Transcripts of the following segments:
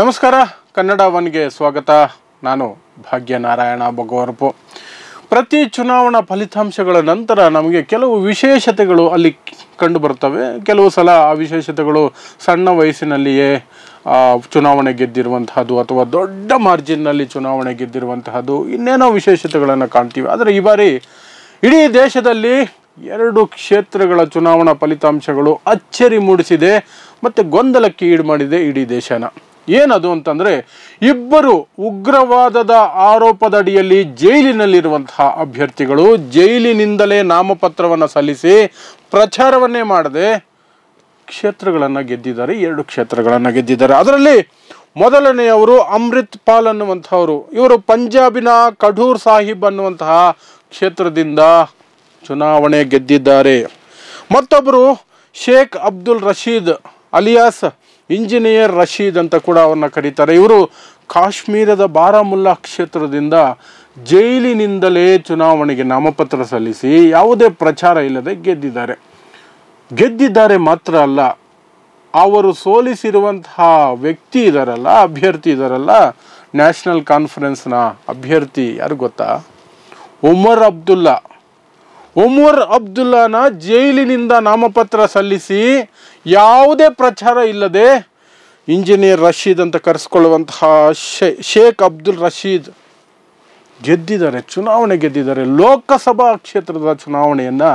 ನಮಸ್ಕಾರ ಕನ್ನಡ ಒನ್ಗೆ ಸ್ವಾಗತ ನಾನು ಭಾಗ್ಯನಾರಾಯಣ ಭಗವರ್ಪು ಪ್ರತಿ ಚುನಾವಣಾ ಫಲಿತಾಂಶಗಳ ನಂತರ ನಮಗೆ ಕೆಲವು ವಿಶೇಷತೆಗಳು ಅಲ್ಲಿ ಕಂಡು ಬರ್ತವೆ ಕೆಲವು ಸಲ ಆ ವಿಶೇಷತೆಗಳು ಸಣ್ಣ ವಯಸ್ಸಿನಲ್ಲಿಯೇ ಚುನಾವಣೆ ಗೆದ್ದಿರುವಂತಹದ್ದು ಅಥವಾ ದೊಡ್ಡ ಮಾರ್ಜಿನ್ನಲ್ಲಿ ಚುನಾವಣೆ ಗೆದ್ದಿರುವಂತಹದ್ದು ಇನ್ನೇನೋ ವಿಶೇಷತೆಗಳನ್ನು ಕಾಣ್ತೀವಿ ಆದರೆ ಈ ಬಾರಿ ಇಡೀ ದೇಶದಲ್ಲಿ ಎರಡು ಕ್ಷೇತ್ರಗಳ ಚುನಾವಣಾ ಫಲಿತಾಂಶಗಳು ಅಚ್ಚರಿ ಮೂಡಿಸಿದೆ ಮತ್ತು ಗೊಂದಲಕ್ಕೆ ಈಡು ಮಾಡಿದೆ ಇಡೀ ದೇಶನ ಏನದು ಅಂತಂದರೆ ಇಬ್ಬರು ಉಗ್ರವಾದದ ಆರೋಪದಡಿಯಲ್ಲಿ ಜೈಲಿನಲ್ಲಿರುವಂತಹ ಅಭ್ಯರ್ಥಿಗಳು ಜೈಲಿನಿಂದಲೇ ನಾಮಪತ್ರವನ್ನು ಸಲ್ಲಿಸಿ ಪ್ರಚಾರವನ್ನೇ ಮಾಡದೆ ಕ್ಷೇತ್ರಗಳನ್ನು ಗೆದ್ದಿದ್ದಾರೆ ಎರಡು ಕ್ಷೇತ್ರಗಳನ್ನು ಗೆದ್ದಿದ್ದಾರೆ ಅದರಲ್ಲಿ ಮೊದಲನೆಯವರು ಅಮೃತ್ ಪಾಲ್ ಅನ್ನುವಂಥವರು ಇವರು ಪಂಜಾಬಿನ ಕಢೂರ್ ಸಾಹಿಬ್ ಅನ್ನುವಂತಹ ಕ್ಷೇತ್ರದಿಂದ ಚುನಾವಣೆ ಗೆದ್ದಿದ್ದಾರೆ ಮತ್ತೊಬ್ಬರು ಶೇಖ್ ಅಬ್ದುಲ್ ರಶೀದ್ ಅಲಿಯಾಸ್ ಇಂಜಿನಿಯರ್ ರಶೀದ್ ಅಂತ ಕೂಡ ಅವ್ರನ್ನ ಕರೀತಾರೆ ಇವರು ಕಾಶ್ಮೀರದ ಬಾರಾಮುಲ್ಲಾ ಕ್ಷೇತ್ರದಿಂದ ಜೈಲಿನಿಂದಲೇ ಚುನಾವಣೆಗೆ ನಾಮಪತ್ರ ಸಲ್ಲಿಸಿ ಯಾವುದೇ ಪ್ರಚಾರ ಇಲ್ಲದೆ ಗೆದ್ದಿದ್ದಾರೆ ಗೆದ್ದಿದ್ದಾರೆ ಮಾತ್ರ ಅಲ್ಲ ಅವರು ಸೋಲಿಸಿರುವಂತಹ ವ್ಯಕ್ತಿ ಇದಾರಲ್ಲ ಅಭ್ಯರ್ಥಿ ಇದಾರಲ್ಲ ನ್ಯಾಷನಲ್ ಕಾನ್ಫರೆನ್ಸ್ನ ಅಭ್ಯರ್ಥಿ ಯಾರು ಗೊತ್ತಾ ಉಮರ್ ಅಬ್ದುಲ್ಲಾ ಉಮರ್ ಅಬ್ದುಲ್ಲಾನ ಜೈಲಿನಿಂದ ನಾಮಪತ್ರ ಸಲ್ಲಿಸಿ ಯಾವುದೇ ಪ್ರಚಾರ ಇಲ್ಲದೆ ಇಂಜಿನಿಯರ್ ರಶೀದ್ ಅಂತ ಕರೆಸ್ಕೊಳ್ಳುವಂತಹ ಶೇ ಶೇಖ್ ಅಬ್ದುಲ್ ರಶೀದ್ ಗೆದ್ದಿದ್ದಾರೆ ಚುನಾವಣೆ ಗೆದ್ದಿದ್ದಾರೆ ಲೋಕಸಭಾ ಕ್ಷೇತ್ರದ ಚುನಾವಣೆಯನ್ನು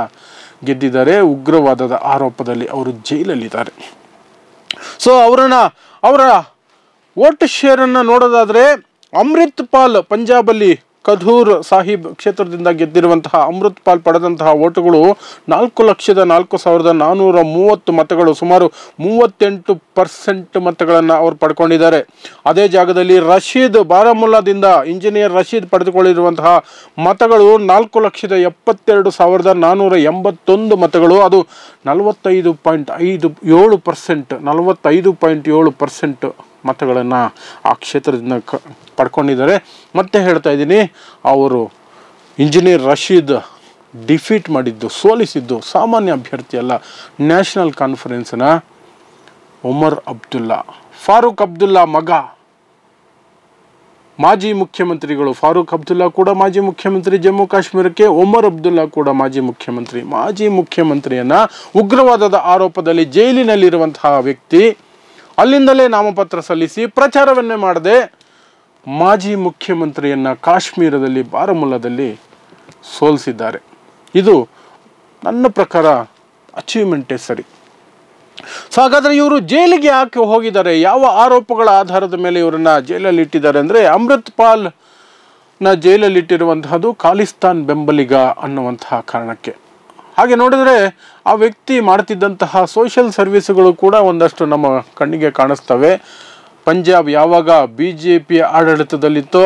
ಗೆದ್ದಿದ್ದಾರೆ ಉಗ್ರವಾದದ ಆರೋಪದಲ್ಲಿ ಅವರು ಜೈಲಲ್ಲಿದ್ದಾರೆ ಸೊ ಅವರನ್ನು ಅವರ ಓಟ್ ಶೇರನ್ನು ನೋಡೋದಾದರೆ ಅಮೃತ್ ಪಾಲ್ ಪಂಜಾಬಲ್ಲಿ ಕಧೂರ್ ಸಾಹಿಬ್ ಕ್ಷೇತ್ರದಿಂದ ಗೆದ್ದಿರುವಂತಹ ಅಮೃತ್ಪಾಲ್ ಪಡೆದಂತಹ ಓಟುಗಳು ನಾಲ್ಕು ಲಕ್ಷದ ನಾಲ್ಕು ಸಾವಿರದ ನಾನ್ನೂರ ಮೂವತ್ತು ಮತಗಳು ಸುಮಾರು ಮೂವತ್ತೆಂಟು ಪರ್ಸೆಂಟ್ ಮತಗಳನ್ನು ಅವರು ಪಡ್ಕೊಂಡಿದ್ದಾರೆ ಅದೇ ಜಾಗದಲ್ಲಿ ರಶೀದ್ ಬಾರಾಮುಲ್ಲಾದಿಂದ ಇಂಜಿನಿಯರ್ ರಶೀದ್ ಪಡೆದುಕೊಳ್ಳಿರುವಂತಹ ಮತಗಳು ನಾಲ್ಕು ಲಕ್ಷದ ಎಪ್ಪತ್ತೆರಡು ಸಾವಿರದ ನಾನ್ನೂರ ಎಂಬತ್ತೊಂದು ಮತಗಳು ಅದು ನಲವತ್ತೈದು ಪಾಯಿಂಟ್ ಐದು ಏಳು ಪರ್ಸೆಂಟ್ ನಲವತ್ತೈದು ಪಾಯಿಂಟ್ ಏಳು ಪರ್ಸೆಂಟ್ ಮತಗಳನ್ನು ಆ ಕ್ಷೇತ್ರದಿಂದ ಕ ಪಡ್ಕೊಂಡಿದ್ದಾರೆ ಮತ್ತೆ ಹೇಳ್ತಾ ಇದ್ದೀನಿ ಅವರು ಇಂಜಿನಿಯರ್ ರಶೀದ್ ಡಿಫೀಟ್ ಮಾಡಿದ್ದು ಸೋಲಿಸಿದ್ದು ಸಾಮಾನ್ಯ ಅಭ್ಯರ್ಥಿಯಲ್ಲ ನ್ಯಾಷನಲ್ ಕಾನ್ಫರೆನ್ಸ್ನ ಉಮರ್ ಅಬ್ದುಲ್ಲಾ ಫಾರೂಕ್ ಅಬ್ದುಲ್ಲಾ ಮಗ ಮಾಜಿ ಮುಖ್ಯಮಂತ್ರಿಗಳು ಫಾರೂಕ್ ಅಬ್ದುಲ್ಲಾ ಕೂಡ ಮಾಜಿ ಮುಖ್ಯಮಂತ್ರಿ ಜಮ್ಮು ಕಾಶ್ಮೀರಕ್ಕೆ ಒಮರ್ ಅಬ್ದುಲ್ಲಾ ಕೂಡ ಮಾಜಿ ಮುಖ್ಯಮಂತ್ರಿ ಮಾಜಿ ಮುಖ್ಯಮಂತ್ರಿಯನ್ನು ಉಗ್ರವಾದದ ಆರೋಪದಲ್ಲಿ ಜೈಲಿನಲ್ಲಿರುವಂತಹ ವ್ಯಕ್ತಿ ಅಲ್ಲಿಂದಲೇ ನಾಮಪತ್ರ ಸಲ್ಲಿಸಿ ಪ್ರಚಾರವನ್ನೇ ಮಾಡದೆ ಮಾಜಿ ಮುಖ್ಯಮಂತ್ರಿಯನ್ನು ಕಾಶ್ಮೀರದಲ್ಲಿ ಬಾರಾಮುಲ್ಲಾದಲ್ಲಿ ಸೋಲಿಸಿದ್ದಾರೆ ಇದು ನನ್ನ ಪ್ರಕಾರ ಅಚೀವ್ಮೆಂಟೇ ಸರಿ ಸೊ ಹಾಗಾದರೆ ಇವರು ಜೈಲಿಗೆ ಯಾಕೆ ಹೋಗಿದ್ದಾರೆ ಯಾವ ಆರೋಪಗಳ ಆಧಾರದ ಮೇಲೆ ಇವರನ್ನು ಜೈಲಲ್ಲಿ ಇಟ್ಟಿದ್ದಾರೆ ಅಂದರೆ ಅಮೃತ್ಪಾಲ್ನ ಇಟ್ಟಿರುವಂತಹದು ಖಾಲಿಸ್ತಾನ್ ಬೆಂಬಲಿಗ ಅನ್ನುವಂತಹ ಕಾರಣಕ್ಕೆ ಹಾಗೆ ನೋಡಿದರೆ ಆ ವ್ಯಕ್ತಿ ಮಾಡ್ತಿದ್ದಂತಹ ಸೋಷಿಯಲ್ ಸರ್ವಿಸ್ಗಳು ಕೂಡ ಒಂದಷ್ಟು ನಮ್ಮ ಕಣ್ಣಿಗೆ ಕಾಣಿಸ್ತವೆ ಪಂಜಾಬ್ ಯಾವಾಗ ಬಿ ಜೆ ಪಿ ಆಡಳಿತದಲ್ಲಿತ್ತೋ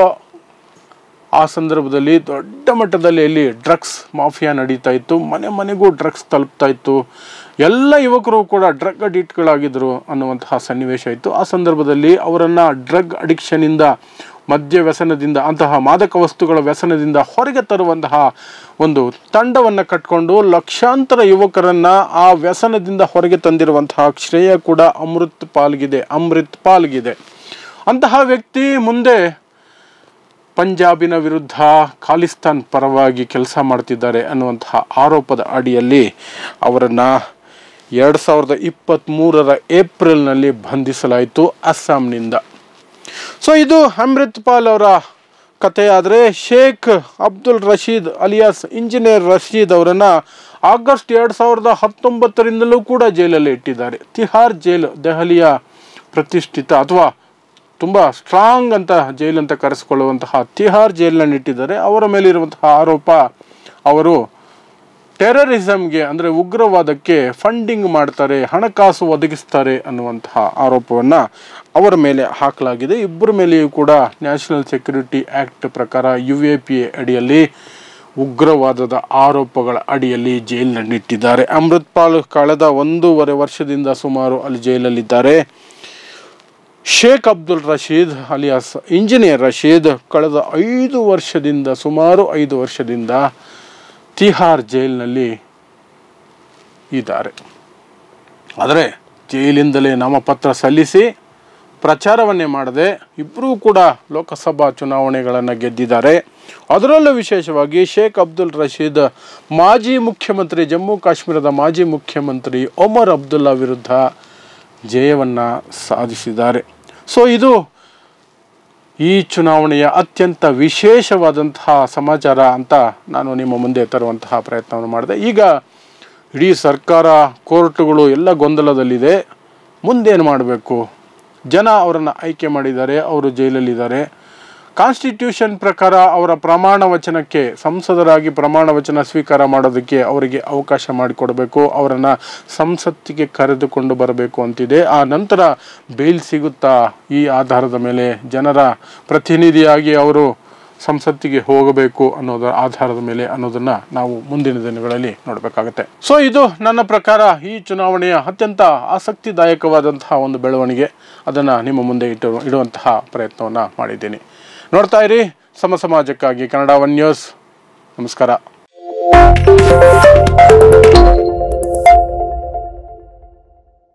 ಆ ಸಂದರ್ಭದಲ್ಲಿ ದೊಡ್ಡ ಮಟ್ಟದಲ್ಲಿ ಇಲ್ಲಿ ಡ್ರಗ್ಸ್ ಮಾಫಿಯಾ ನಡೀತಾ ಇತ್ತು ಮನೆ ಮನೆಗೂ ಡ್ರಗ್ಸ್ ತಲುಪ್ತಾ ಇತ್ತು ಎಲ್ಲ ಯುವಕರು ಕೂಡ ಡ್ರಗ್ ಅಡಿಕ್ಟ್ಗಳಾಗಿದ್ದರು ಅನ್ನುವಂತಹ ಸನ್ನಿವೇಶ ಇತ್ತು ಆ ಸಂದರ್ಭದಲ್ಲಿ ಅವರನ್ನು ಡ್ರಗ್ ಅಡಿಕ್ಷನಿಂದ ಮದ್ಯ ವ್ಯಸನದಿಂದ ಅಂತಹ ಮಾದಕ ವಸ್ತುಗಳ ವ್ಯಸನದಿಂದ ಹೊರಗೆ ತರುವಂತಹ ಒಂದು ತಂಡವನ್ನು ಕಟ್ಕೊಂಡು ಲಕ್ಷಾಂತರ ಯುವಕರನ್ನು ಆ ವ್ಯಸನದಿಂದ ಹೊರಗೆ ತಂದಿರುವಂತಹ ಶ್ರೇಯ ಕೂಡ ಅಮೃತ್ ಪಾಲ್ಗಿದೆ ಅಮೃತ್ ಪಾಲ್ಗಿದೆ ಅಂತಹ ವ್ಯಕ್ತಿ ಮುಂದೆ ಪಂಜಾಬಿನ ವಿರುದ್ಧ ಖಾಲಿಸ್ತಾನ್ ಪರವಾಗಿ ಕೆಲಸ ಮಾಡ್ತಿದ್ದಾರೆ ಅನ್ನುವಂತಹ ಆರೋಪದ ಅಡಿಯಲ್ಲಿ ಅವರನ್ನು ಎರಡು ಸಾವಿರದ ಇಪ್ಪತ್ತ್ಮೂರರ ಏಪ್ರಿಲ್ನಲ್ಲಿ ಬಂಧಿಸಲಾಯಿತು ಅಸ್ಸಾಂನಿಂದ ಸೊ ಇದು ಅಮೃತ್ ಪಾಲ್ ಅವರ ಕಥೆಯಾದರೆ ಶೇಖ್ ಅಬ್ದುಲ್ ರಶೀದ್ ಅಲಿಯಾಸ್ ಇಂಜಿನಿಯರ್ ರಶೀದ್ ಅವರನ್ನು ಆಗಸ್ಟ್ ಎರಡು ಸಾವಿರದ ಹತ್ತೊಂಬತ್ತರಿಂದಲೂ ಕೂಡ ಜೈಲಲ್ಲಿ ಇಟ್ಟಿದ್ದಾರೆ ತಿಹಾರ್ ಜೈಲು ದೆಹಲಿಯ ಪ್ರತಿಷ್ಠಿತ ಅಥವಾ ತುಂಬ ಸ್ಟ್ರಾಂಗ್ ಅಂತ ಜೈಲು ಅಂತ ಕರೆಸಿಕೊಳ್ಳುವಂತಹ ತಿಹಾರ್ ಜೈಲನ್ನು ಇಟ್ಟಿದ್ದಾರೆ ಅವರ ಮೇಲಿರುವಂತಹ ಆರೋಪ ಅವರು ಟೆರರಿಸಮ್ಗೆ ಅಂದರೆ ಉಗ್ರವಾದಕ್ಕೆ ಫಂಡಿಂಗ್ ಮಾಡ್ತಾರೆ ಹಣಕಾಸು ಒದಗಿಸ್ತಾರೆ ಅನ್ನುವಂತಹ ಆರೋಪವನ್ನು ಅವರ ಮೇಲೆ ಹಾಕಲಾಗಿದೆ ಇಬ್ಬರ ಮೇಲೆಯೂ ಕೂಡ ನ್ಯಾಷನಲ್ ಸೆಕ್ಯೂರಿಟಿ ಆ್ಯಕ್ಟ್ ಪ್ರಕಾರ ಯು ಎ ಪಿ ಎ ಅಡಿಯಲ್ಲಿ ಉಗ್ರವಾದದ ಆರೋಪಗಳ ಅಡಿಯಲ್ಲಿ ಜೈಲಿನಲ್ಲಿಟ್ಟಿದ್ದಾರೆ ಅಮೃತ್ಪಾಲ್ ಕಳೆದ ಒಂದೂವರೆ ವರ್ಷದಿಂದ ಸುಮಾರು ಅಲ್ಲಿ ಜೈಲಲ್ಲಿದ್ದಾರೆ ಶೇಖ್ ಅಬ್ದುಲ್ ರಶೀದ್ ಅಲಿಯಾಸ್ ಇಂಜಿನಿಯರ್ ರಶೀದ್ ಕಳೆದ ಐದು ವರ್ಷದಿಂದ ಸುಮಾರು ಐದು ವರ್ಷದಿಂದ ತಿಹಾರ್ ಜೈಲಿನಲ್ಲಿ ಇದ್ದಾರೆ ಆದರೆ ಜೈಲಿಂದಲೇ ನಾಮಪತ್ರ ಸಲ್ಲಿಸಿ ಪ್ರಚಾರವನ್ನೇ ಮಾಡದೆ ಇಬ್ಬರೂ ಕೂಡ ಲೋಕಸಭಾ ಚುನಾವಣೆಗಳನ್ನು ಗೆದ್ದಿದ್ದಾರೆ ಅದರಲ್ಲೂ ವಿಶೇಷವಾಗಿ ಶೇಖ್ ಅಬ್ದುಲ್ ರಶೀದ್ ಮಾಜಿ ಮುಖ್ಯಮಂತ್ರಿ ಜಮ್ಮು ಕಾಶ್ಮೀರದ ಮಾಜಿ ಮುಖ್ಯಮಂತ್ರಿ ಒಮರ್ ಅಬ್ದುಲ್ಲಾ ವಿರುದ್ಧ ಜಯವನ್ನು ಸಾಧಿಸಿದ್ದಾರೆ ಸೊ ಇದು ಈ ಚುನಾವಣೆಯ ಅತ್ಯಂತ ವಿಶೇಷವಾದಂತಹ ಸಮಾಚಾರ ಅಂತ ನಾನು ನಿಮ್ಮ ಮುಂದೆ ತರುವಂತಹ ಪ್ರಯತ್ನವನ್ನು ಮಾಡಿದೆ ಈಗ ಇಡೀ ಸರ್ಕಾರ ಕೋರ್ಟ್ಗಳು ಎಲ್ಲ ಗೊಂದಲದಲ್ಲಿದೆ ಮುಂದೇನು ಮಾಡಬೇಕು ಜನ ಅವರನ್ನು ಆಯ್ಕೆ ಮಾಡಿದ್ದಾರೆ ಅವರು ಜೈಲಲ್ಲಿದ್ದಾರೆ ಕಾನ್ಸ್ಟಿಟ್ಯೂಷನ್ ಪ್ರಕಾರ ಅವರ ಪ್ರಮಾಣ ವಚನಕ್ಕೆ ಸಂಸದರಾಗಿ ಪ್ರಮಾಣ ವಚನ ಸ್ವೀಕಾರ ಮಾಡೋದಕ್ಕೆ ಅವರಿಗೆ ಅವಕಾಶ ಮಾಡಿಕೊಡಬೇಕು ಅವರನ್ನು ಸಂಸತ್ತಿಗೆ ಕರೆದುಕೊಂಡು ಬರಬೇಕು ಅಂತಿದೆ ಆ ನಂತರ ಬೇಲ್ ಸಿಗುತ್ತಾ ಈ ಆಧಾರದ ಮೇಲೆ ಜನರ ಪ್ರತಿನಿಧಿಯಾಗಿ ಅವರು ಸಂಸತ್ತಿಗೆ ಹೋಗಬೇಕು ಅನ್ನೋದರ ಆಧಾರದ ಮೇಲೆ ಅನ್ನೋದನ್ನ ನಾವು ಮುಂದಿನ ದಿನಗಳಲ್ಲಿ ನೋಡಬೇಕಾಗುತ್ತೆ ಸೊ ಇದು ನನ್ನ ಪ್ರಕಾರ ಈ ಚುನಾವಣೆಯ ಅತ್ಯಂತ ಆಸಕ್ತಿದಾಯಕವಾದಂತಹ ಒಂದು ಬೆಳವಣಿಗೆ ಅದನ್ನು ನಿಮ್ಮ ಮುಂದೆ ಇಟ್ಟು ಇಡುವಂತಹ ಪ್ರಯತ್ನವನ್ನು ಮಾಡಿದ್ದೀನಿ ನೋಡ್ತಾ ಇರಿ ಸಮ ಸಮಾಜಕ್ಕಾಗಿ ಕನ್ನಡ ಒನ್ ನ್ಯೂಸ್ ನಮಸ್ಕಾರ